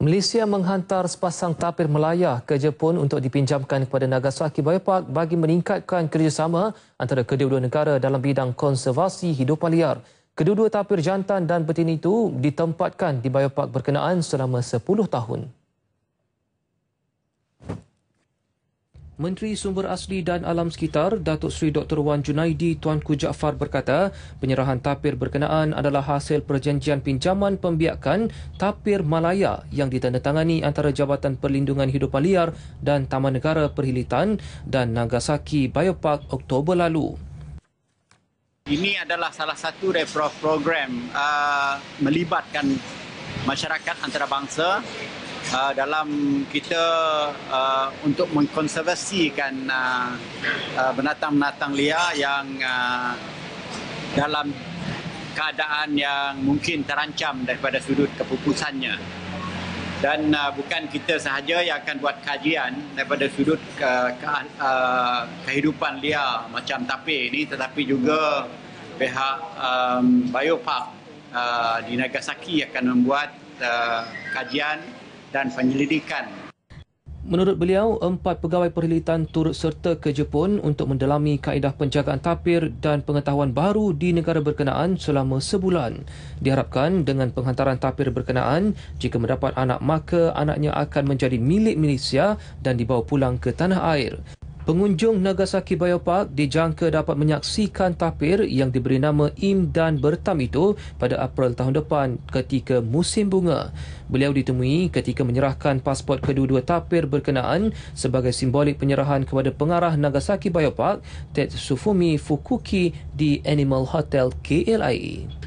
Malaysia menghantar sepasang tapir Melaya ke Jepun untuk dipinjamkan kepada Nagasaki Biopark bagi meningkatkan kerjasama antara kedua-dua negara dalam bidang konservasi hidupan liar. Kedua-dua tapir jantan dan betina itu ditempatkan di biopark berkenaan selama 10 tahun. Menteri Sumber Asli dan Alam Sekitar Datuk Seri Dr. Wan Junaidi Tuanku Jaafar berkata penyerahan tapir berkenaan adalah hasil perjanjian pinjaman pembiakan tapir Malaya yang ditandatangani antara Jabatan Perlindungan Hidup Liar dan Taman Negara Perhilitan dan Nagasaki Biopark Oktober lalu. Ini adalah salah satu program uh, melibatkan masyarakat antarabangsa uh, dalam kita uh, untuk mengkonservasikan ah, binatang-binatang uh, uh, liar yang uh, dalam keadaan yang mungkin terancam daripada sudut kepupusannya dan uh, bukan kita sahaja yang akan buat kajian daripada sudut uh, ke, uh, kehidupan liar macam tapi ini tetapi juga pihak um, biopark uh, di Nagasaki akan membuat uh, kajian dan penyelidikan. Menurut beliau, empat pegawai perlilitan turut serta ke Jepun untuk mendalami kaedah penjagaan tapir dan pengetahuan baru di negara berkenaan selama sebulan. Diharapkan dengan penghantaran tapir berkenaan, jika mendapat anak maka anaknya akan menjadi milik Malaysia dan dibawa pulang ke tanah air. Pengunjung Nagasaki Biopark dijangka dapat menyaksikan tapir yang diberi nama Im dan Bertam itu pada April tahun depan ketika musim bunga. Beliau ditemui ketika menyerahkan pasport kedua-dua tapir berkenaan sebagai simbolik penyerahan kepada pengarah Nagasaki Biopark, Tetsufumi Fukuki di Animal Hotel KLIA.